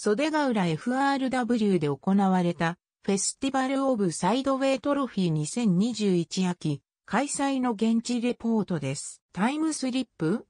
袖ヶ浦 FRW で行われたフェスティバルオブサイドウェイトロフィー2021秋開催の現地レポートです。タイムスリップ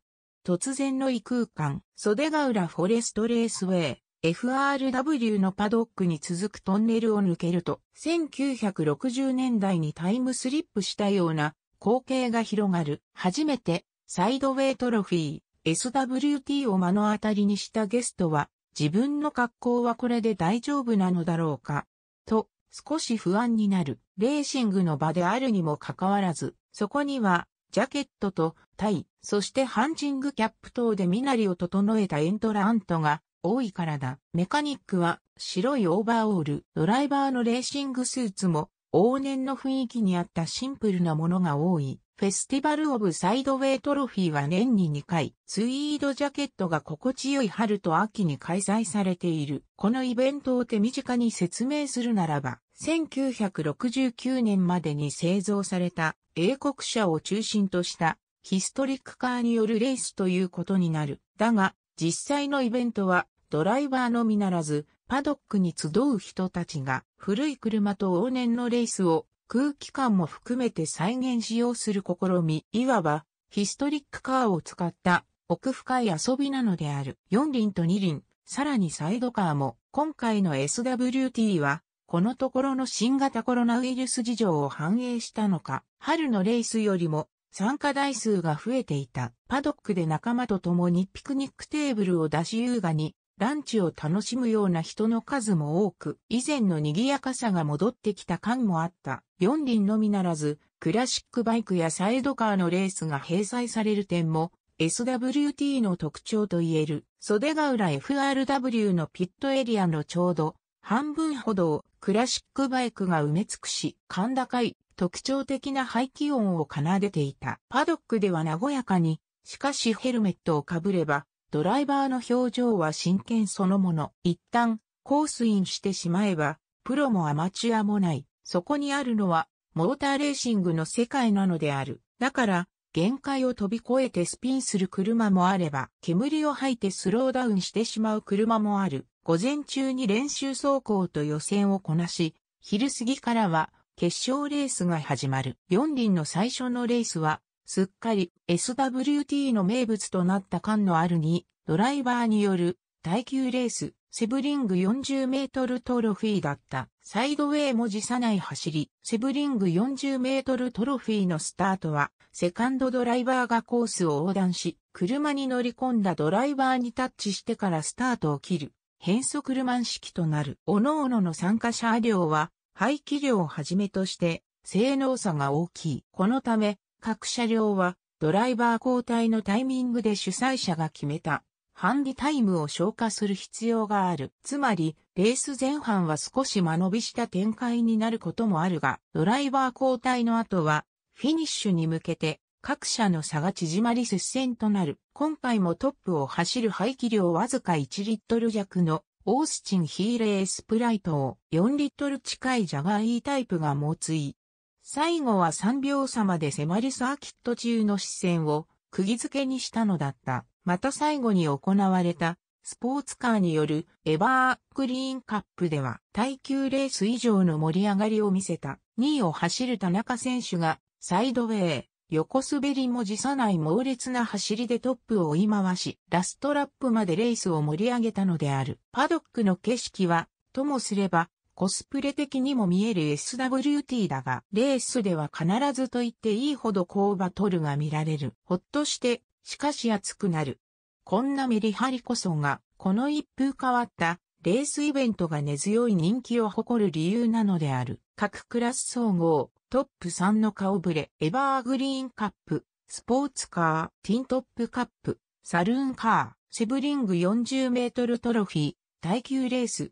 突然の異空間、袖ヶ浦フォレストレースウェイ、FRW のパドックに続くトンネルを抜けると、1960年代にタイムスリップしたような光景が広がる。初めて、サイドウェイトロフィー、SWT を目の当たりにしたゲストは、自分の格好はこれで大丈夫なのだろうか、と少し不安になる。レーシングの場であるにもかかわらず、そこにはジャケットとタイ、そしてハンチングキャップ等で身なりを整えたエントラントが多いからだ。メカニックは白いオーバーオール、ドライバーのレーシングスーツも往年の雰囲気に合ったシンプルなものが多い。フェスティバル・オブ・サイドウェイ・トロフィーは年に2回、ツイードジャケットが心地よい春と秋に開催されている。このイベントを手短に説明するならば、1969年までに製造された英国車を中心としたヒストリックカーによるレースということになる。だが、実際のイベントはドライバーのみならず、パドックに集う人たちが古い車と往年のレースを空気感も含めて再現使用する試み、いわば、ヒストリックカーを使った奥深い遊びなのである。4輪と2輪、さらにサイドカーも、今回の SWT は、このところの新型コロナウイルス事情を反映したのか、春のレースよりも参加台数が増えていた。パドックで仲間と共にピクニックテーブルを出し優雅にランチを楽しむような人の数も多く、以前の賑やかさが戻ってきた感もあった。四輪のみならず、クラシックバイクやサイドカーのレースが閉載される点も、SWT の特徴といえる、袖ヶ浦 FRW のピットエリアのちょうど、半分ほどをクラシックバイクが埋め尽くし、感高い特徴的な排気音を奏でていた。パドックでは和やかに、しかしヘルメットをかぶれば、ドライバーの表情は真剣そのもの。一旦、コースインしてしまえば、プロもアマチュアもない。そこにあるのは、モーターレーシングの世界なのである。だから、限界を飛び越えてスピンする車もあれば、煙を吐いてスローダウンしてしまう車もある。午前中に練習走行と予選をこなし、昼過ぎからは決勝レースが始まる。4輪の最初のレースは、すっかり SWT の名物となった感のあるに、ドライバーによる耐久レース、セブリング40メートルトロフィーだった。サイドウェイも辞さない走り、セブリング40メートルトロフィーのスタートは、セカンドドライバーがコースを横断し、車に乗り込んだドライバーにタッチしてからスタートを切る。変速ルマン式となる。各々の参加車両は、排気量をはじめとして、性能差が大きい。このため、各車両はドライバー交代のタイミングで主催者が決めたハンディタイムを消化する必要がある。つまり、レース前半は少し間延びした展開になることもあるが、ドライバー交代の後は、フィニッシュに向けて、各社の差が縮まり接戦となる。今回もトップを走る排気量わずか1リットル弱のオースチンヒーレースプライトを4リットル近いジャガーータイプが猛追。最後は3秒差まで迫りサーキット中の視線を釘付けにしたのだった。また最後に行われたスポーツカーによるエバークリーンカップでは耐久レース以上の盛り上がりを見せた2位を走る田中選手がサイドウェイ、横滑りも辞さない猛烈な走りでトップを追い回し、ラストラップまでレースを盛り上げたのである。パドックの景色は、ともすれば、コスプレ的にも見える SWT だが、レースでは必ずと言っていいほど工場トルが見られる。ほっとして、しかし熱くなる。こんなメリハリこそが、この一風変わった、レースイベントが根強い人気を誇る理由なのである。各クラス総合、トップ3の顔ぶれ、エバーグリーンカップ、スポーツカー、ティントップカップ、サルーンカー、セブリング40メートルトロフィー、耐久レース、